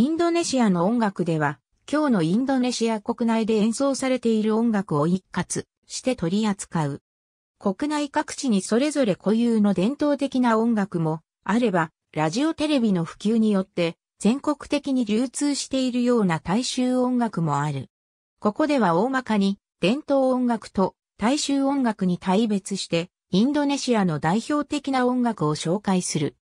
インドネシアの音楽では、今日のインドネシア国内で演奏されている音楽を一括して取り扱う。国内各地にそれぞれ固有の伝統的な音楽もあれば、ラジオテレビの普及によって全国的に流通しているような大衆音楽もある。ここでは大まかに伝統音楽と大衆音楽に対別してインドネシアの代表的な音楽を紹介する。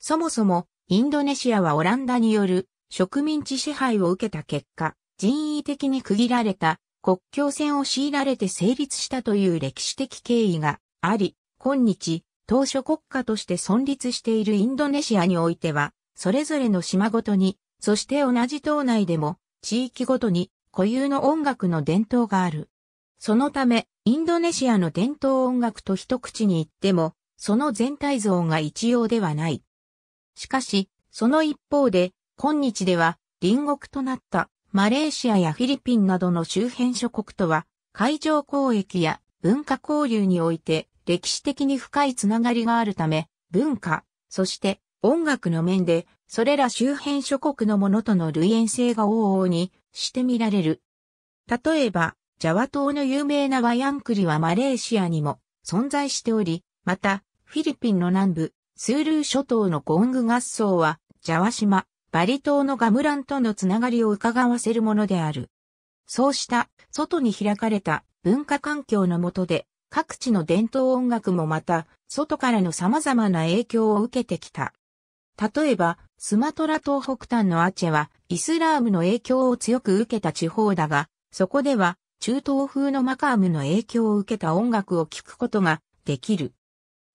そもそもインドネシアはオランダによる植民地支配を受けた結果、人為的に区切られた国境線を強いられて成立したという歴史的経緯があり、今日、当初国家として存立しているインドネシアにおいては、それぞれの島ごとに、そして同じ島内でも、地域ごとに固有の音楽の伝統がある。そのため、インドネシアの伝統音楽と一口に言っても、その全体像が一様ではない。しかし、その一方で、今日では隣国となったマレーシアやフィリピンなどの周辺諸国とは海上交易や文化交流において歴史的に深いつながりがあるため文化、そして音楽の面でそれら周辺諸国のものとの類縁性が往々にして見られる。例えば、ジャワ島の有名なワヤンクリはマレーシアにも存在しており、また、フィリピンの南部、スールー諸島のゴング合奏は、ジャワ島、バリ島のガムランとのつながりを伺わせるものである。そうした外に開かれた文化環境の下で各地の伝統音楽もまた外からの様々な影響を受けてきた。例えばスマトラ島北端のアチェはイスラームの影響を強く受けた地方だがそこでは中東風のマカームの影響を受けた音楽を聴くことができる。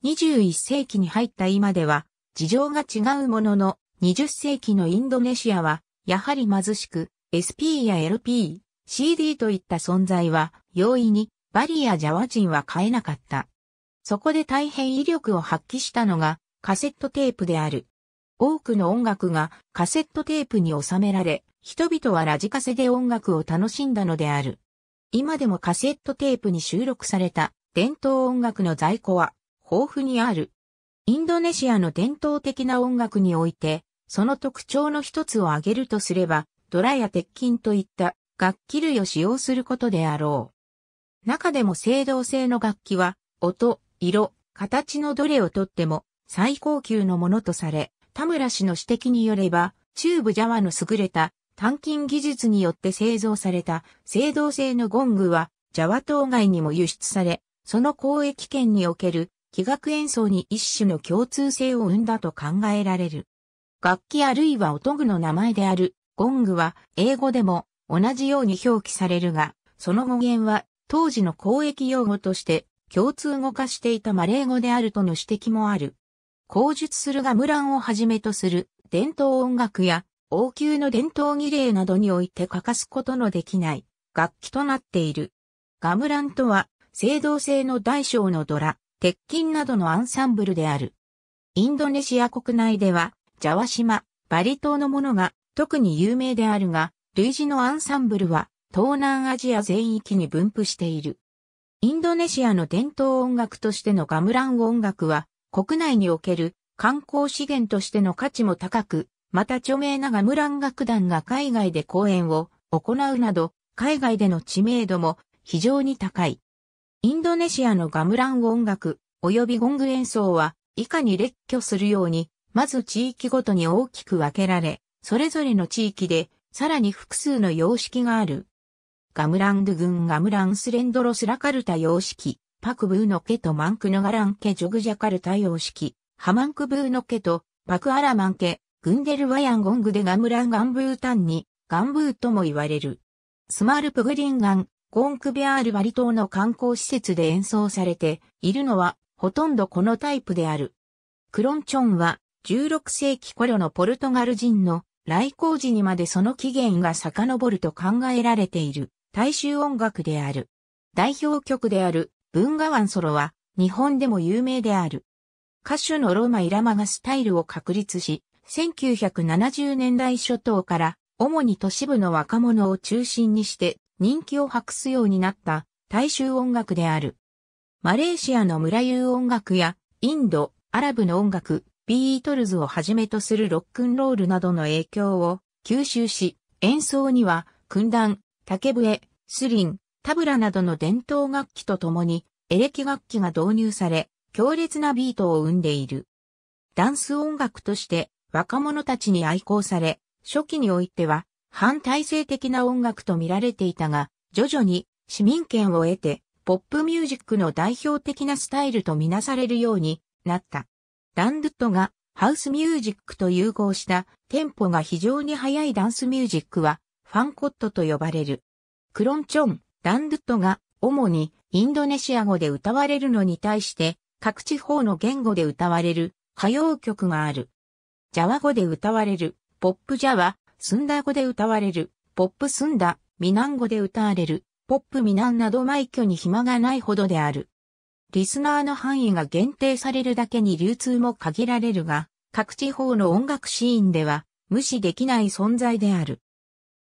21世紀に入った今では事情が違うものの20世紀のインドネシアは、やはり貧しく、SP や LP、CD といった存在は、容易に、バリやジャワ人は買えなかった。そこで大変威力を発揮したのが、カセットテープである。多くの音楽がカセットテープに収められ、人々はラジカセで音楽を楽しんだのである。今でもカセットテープに収録された伝統音楽の在庫は豊富にある。インドネシアの伝統的な音楽においてその特徴の一つを挙げるとすれば、ドラや鉄筋といった楽器類を使用することであろう。中でも青銅製の楽器は、音、色、形のどれをとっても最高級のものとされ、田村氏の指摘によれば、中部ジャワの優れた単筋技術によって製造された青銅製のゴングは、ジャワ島外にも輸出され、その交易圏における気楽演奏に一種の共通性を生んだと考えられる。楽器あるいは音具の名前であるゴングは英語でも同じように表記されるが、その語源は当時の交易用語として共通語化していたマレー語であるとの指摘もある。口述するガムランをはじめとする伝統音楽や王宮の伝統儀礼などにおいて欠かすことのできない楽器となっている。ガムランとは、青銅製の大小のドラ、鉄筋などのアンサンブルである。インドネシア国内では、ジャワ島、バリ島のものが特に有名であるが、類似のアンサンブルは東南アジア全域に分布している。インドネシアの伝統音楽としてのガムラン音楽は国内における観光資源としての価値も高く、また著名なガムラン楽団が海外で公演を行うなど、海外での知名度も非常に高い。インドネシアのガムラン音楽及びゴング演奏は以下に列挙するようにまず地域ごとに大きく分けられ、それぞれの地域で、さらに複数の様式がある。ガムランド郡ガムランスレンドロスラカルタ様式、パクブーノケとマンクのガランケジョグジャカルタ様式、ハマンクブーノケとパクアラマンケ、グンデルワヤンゴングでガムランガンブータンに、ガンブーとも言われる。スマールプグリンガン、ゴンクベアールバリ島の観光施設で演奏されているのは、ほとんどこのタイプである。クロンチョンは、16世紀頃のポルトガル人の来光時にまでその起源が遡ると考えられている大衆音楽である。代表曲である文画湾ソロは日本でも有名である。歌手のローマ・イラマがスタイルを確立し、1970年代初頭から主に都市部の若者を中心にして人気を博すようになった大衆音楽である。マレーシアの村遊音楽やインド、アラブの音楽、ビートルズをはじめとするロックンロールなどの影響を吸収し、演奏には、訓段、竹笛、スリン、タブラなどの伝統楽器とともに、エレキ楽器が導入され、強烈なビートを生んでいる。ダンス音楽として若者たちに愛好され、初期においては反体制的な音楽と見られていたが、徐々に市民権を得て、ポップミュージックの代表的なスタイルとみなされるようになった。ランドットがハウスミュージックと融合したテンポが非常に速いダンスミュージックはファンコットと呼ばれる。クロンチョン、ランドットが主にインドネシア語で歌われるのに対して各地方の言語で歌われる歌謡曲がある。ジャワ語で歌われるポップジャワ、スンダ語で歌われるポップスンダ、ミナン語で歌われるポップミナンなど埋挙に暇がないほどである。リスナーの範囲が限定されるだけに流通も限られるが、各地方の音楽シーンでは無視できない存在である。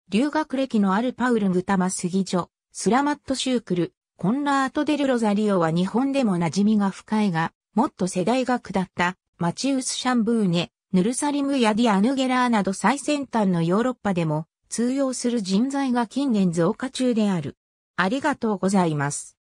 留学歴のあるパウル・グタマ・スギジョ、スラマット・シュークル、コンラート・デル・ロザリオは日本でも馴染みが深いが、もっと世代が下ったマチウス・シャンブーネ、ヌルサリムやディアヌゲラーなど最先端のヨーロッパでも通用する人材が近年増加中である。ありがとうございます。